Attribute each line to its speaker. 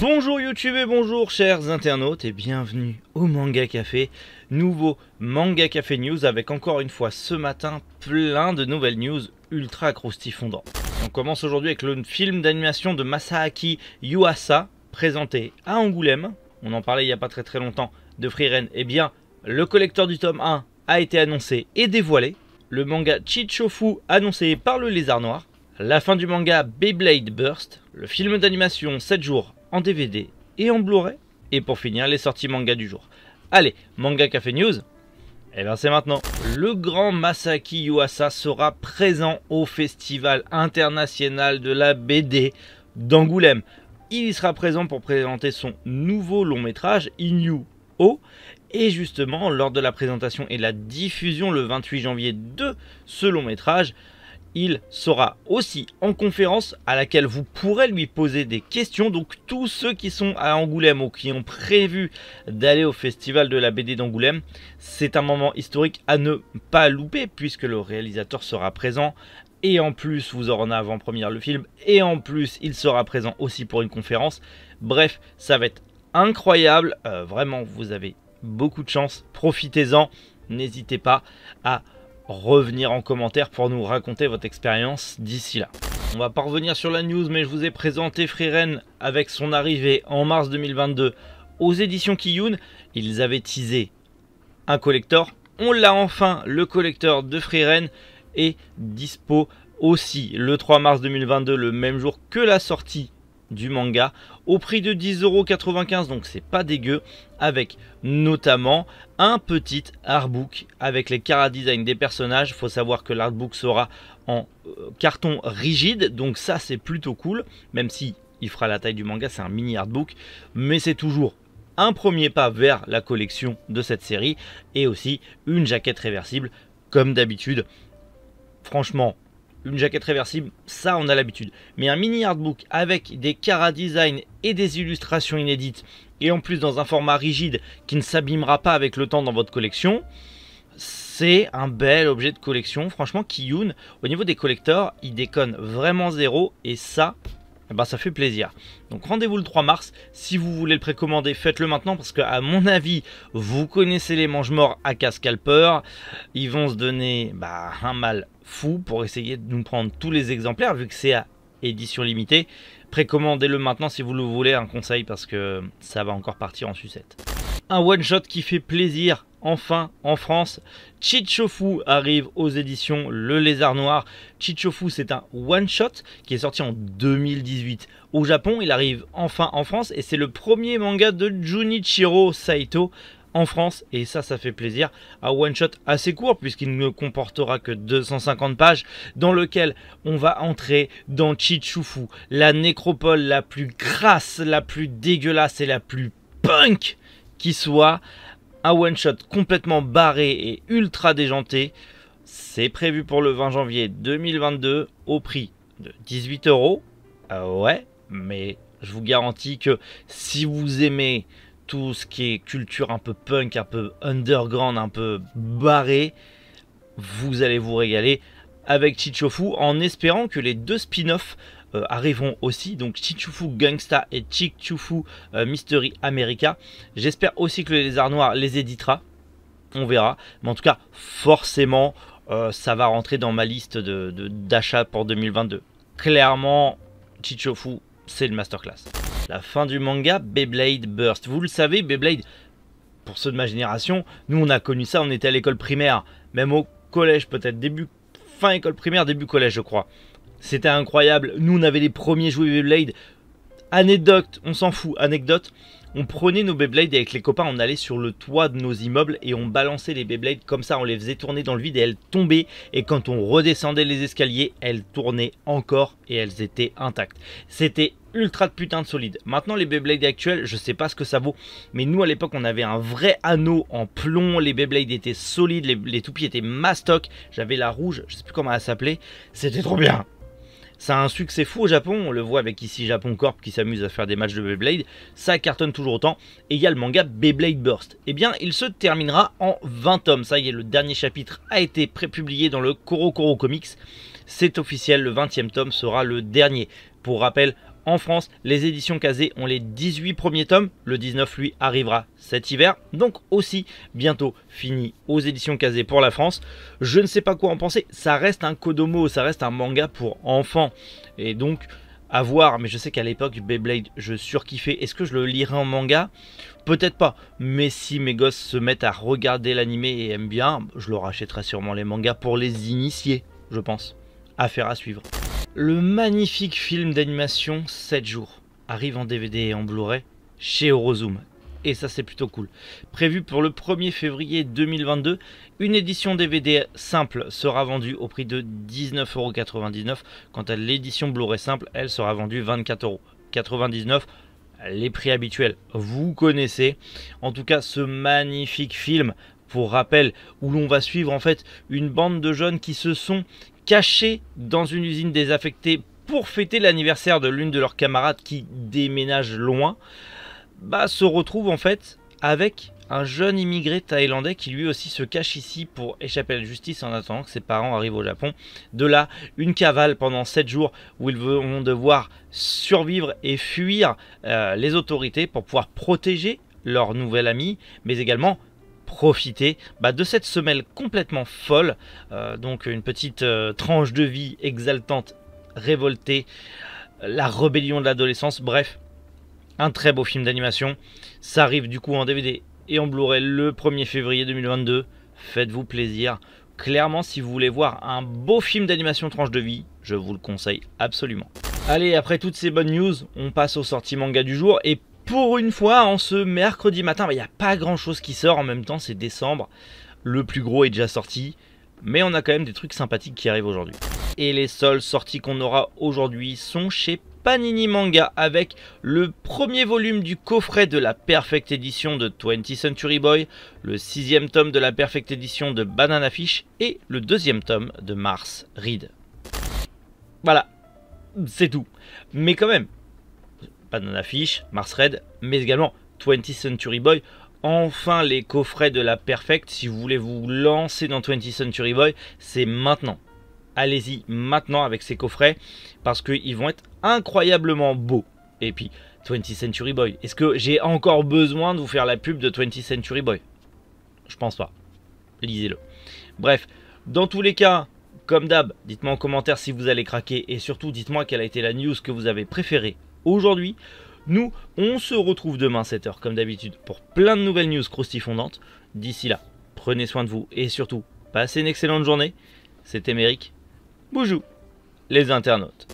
Speaker 1: Bonjour YouTube et bonjour chers internautes et bienvenue au Manga Café, nouveau Manga Café News avec encore une fois ce matin plein de nouvelles news ultra croustillantes. On commence aujourd'hui avec le film d'animation de Masaaki Yuasa présenté à Angoulême, on en parlait il n'y a pas très très longtemps de Freeren, et eh bien le collecteur du tome 1 a été annoncé et dévoilé, le manga Chichofu annoncé par le lézard noir, la fin du manga Beyblade Burst, le film d'animation 7 jours en DVD et en Blu-ray, et pour finir les sorties manga du jour. Allez, Manga Café News, et eh bien c'est maintenant. Le grand Masaki Yuasa sera présent au Festival international de la BD d'Angoulême. Il y sera présent pour présenter son nouveau long métrage Inu O. Et justement, lors de la présentation et la diffusion le 28 janvier de ce long métrage, il sera aussi en conférence à laquelle vous pourrez lui poser des questions. Donc tous ceux qui sont à Angoulême ou qui ont prévu d'aller au festival de la BD d'Angoulême, c'est un moment historique à ne pas louper puisque le réalisateur sera présent. Et en plus, vous aurez en avant-première le film. Et en plus, il sera présent aussi pour une conférence. Bref, ça va être incroyable. Euh, vraiment, vous avez beaucoup de chance. Profitez-en. N'hésitez pas à revenir en commentaire pour nous raconter votre expérience d'ici là. On va pas revenir sur la news, mais je vous ai présenté Freeren avec son arrivée en mars 2022 aux éditions Kiyun. Ils avaient teasé un collector. On l'a enfin, le collector de Freeren est dispo aussi le 3 mars 2022, le même jour que la sortie du manga au prix de 10,95€, donc c'est pas dégueu, avec notamment un petit artbook avec les cara design des personnages. Faut savoir que l'artbook sera en euh, carton rigide, donc ça c'est plutôt cool, même si il fera la taille du manga, c'est un mini artbook, mais c'est toujours un premier pas vers la collection de cette série et aussi une jaquette réversible comme d'habitude. Franchement, une jaquette réversible, ça on a l'habitude. Mais un mini artbook avec des cara design et des illustrations inédites, et en plus dans un format rigide qui ne s'abîmera pas avec le temps dans votre collection, c'est un bel objet de collection. Franchement, Kiyun, au niveau des collecteurs, il déconne vraiment zéro, et ça, eh ben, ça fait plaisir. Donc rendez-vous le 3 mars. Si vous voulez le précommander, faites-le maintenant parce que, à mon avis, vous connaissez les mange-morts à Cascalper. Ils vont se donner bah, un mal fou pour essayer de nous prendre tous les exemplaires vu que c'est à édition limitée. Précommandez-le maintenant si vous le voulez, un conseil parce que ça va encore partir en sucette. Un one shot qui fait plaisir enfin en France. Chichofu arrive aux éditions Le Lézard Noir. Chichofu c'est un one-shot qui est sorti en 2018 au Japon. Il arrive enfin en France et c'est le premier manga de Junichiro Saito en France et ça ça fait plaisir Un one shot assez court puisqu'il ne comportera que 250 pages dans lequel on va entrer dans Chichufu, la nécropole la plus grasse, la plus dégueulasse et la plus punk qui soit un one-shot complètement barré et ultra déjanté. C'est prévu pour le 20 janvier 2022 au prix de 18 euros. Euh, ouais, mais je vous garantis que si vous aimez tout ce qui est culture un peu punk, un peu underground, un peu barré, vous allez vous régaler avec Chichofu en espérant que les deux spin-offs euh, arriveront aussi. Donc Chichufu Gangsta et Chichufu euh, Mystery America. J'espère aussi que Les Arts Noirs les éditera. On verra. Mais en tout cas, forcément, euh, ça va rentrer dans ma liste d'achats de, pour 2022. Clairement, Chichufu, c'est le masterclass. La fin du manga Beyblade Burst. Vous le savez, Beyblade, pour ceux de ma génération, nous on a connu ça, on était à l'école primaire, même au collège peut-être, début, fin école primaire, début collège je crois. C'était incroyable. Nous, on avait les premiers jouets Beyblade. Anecdote, on s'en fout, anecdote. On prenait nos Beyblade avec les copains, on allait sur le toit de nos immeubles et on balançait les Beyblade comme ça, on les faisait tourner dans le vide et elles tombaient. Et quand on redescendait les escaliers, elles tournaient encore et elles étaient intactes. C'était ultra de putain de solide. Maintenant, les Beyblade actuels, je sais pas ce que ça vaut, mais nous à l'époque, on avait un vrai anneau en plomb. Les Beyblade étaient solides, les, les toupies étaient mastoc. J'avais la rouge, je sais plus comment elle s'appelait. C'était trop bien! Ça a un succès fou au Japon, on le voit avec ici Japon Corp qui s'amuse à faire des matchs de Beyblade, ça cartonne toujours autant, et il y a le manga Beyblade Burst. Eh bien, il se terminera en 20 tomes, ça y est, le dernier chapitre a été pré-publié dans le Koro Koro Comics, c'est officiel, le 20e tome sera le dernier. Pour rappel, en France. Les éditions casées ont les 18 premiers tomes. Le 19, lui, arrivera cet hiver. Donc aussi, bientôt fini aux éditions casées pour la France. Je ne sais pas quoi en penser. Ça reste un Kodomo, ça reste un manga pour enfants. Et donc, à voir. Mais je sais qu'à l'époque, Beyblade, je surkiffais. Est-ce que je le lirai en manga Peut-être pas. Mais si mes gosses se mettent à regarder l'anime et aiment bien, je leur achèterai sûrement les mangas pour les initier, je pense. Affaire à suivre. Le magnifique film d'animation 7 jours arrive en DVD et en Blu-ray chez Eurozoom. Et ça c'est plutôt cool. Prévu pour le 1er février 2022, une édition DVD simple sera vendue au prix de 19,99€. Quant à l'édition Blu-ray simple, elle sera vendue 24,99€ les prix habituels, vous connaissez. En tout cas, ce magnifique film pour rappel, où l'on va suivre en fait une bande de jeunes qui se sont cachés dans une usine désaffectée pour fêter l'anniversaire de l'une de leurs camarades qui déménage loin, bah, se retrouve en fait avec un jeune immigré thaïlandais qui lui aussi se cache ici pour échapper à la justice en attendant que ses parents arrivent au Japon. De là, une cavale pendant 7 jours où ils vont devoir survivre et fuir euh, les autorités pour pouvoir protéger leur nouvel ami, mais également profiter bah, de cette semelle complètement folle. Euh, donc une petite euh, tranche de vie exaltante, révoltée, la rébellion de l'adolescence, bref, un très beau film d'animation. Ça arrive du coup en DVD et en Blu-ray le 1er février 2022. Faites-vous plaisir. Clairement, si vous voulez voir un beau film d'animation tranche de vie, je vous le conseille absolument. Allez, après toutes ces bonnes news, on passe au sorties manga du jour. Et pour une fois, en ce mercredi matin, il bah, n'y a pas grand chose qui sort en même temps, c'est décembre. Le plus gros est déjà sorti, mais on a quand même des trucs sympathiques qui arrivent aujourd'hui. Et les seules sorties qu'on aura aujourd'hui sont chez Panini Manga avec le premier volume du coffret de la Perfect Edition de 20 Century Boy, le sixième tome de la Perfect Edition de Banana Fish et le deuxième tome de Mars Reed. Voilà, c'est tout. Mais quand même, Banana Fish, Mars Red, mais également 20th Century Boy. Enfin les coffrets de la Perfect, si vous voulez vous lancer dans 20th Century Boy, c'est maintenant. Allez-y maintenant avec ces coffrets, parce qu'ils vont être incroyablement beaux. Et puis, 20th Century Boy, est-ce que j'ai encore besoin de vous faire la pub de 20th Century Boy Je pense pas. Lisez-le. Bref, dans tous les cas, comme d'hab, dites-moi en commentaire si vous allez craquer et surtout dites-moi quelle a été la news que vous avez préférée aujourd'hui. Nous, on se retrouve demain à 7h comme d'habitude pour plein de nouvelles news fondantes D'ici là, prenez soin de vous et surtout, passez une excellente journée. C'était Méric. Bonjour, les internautes.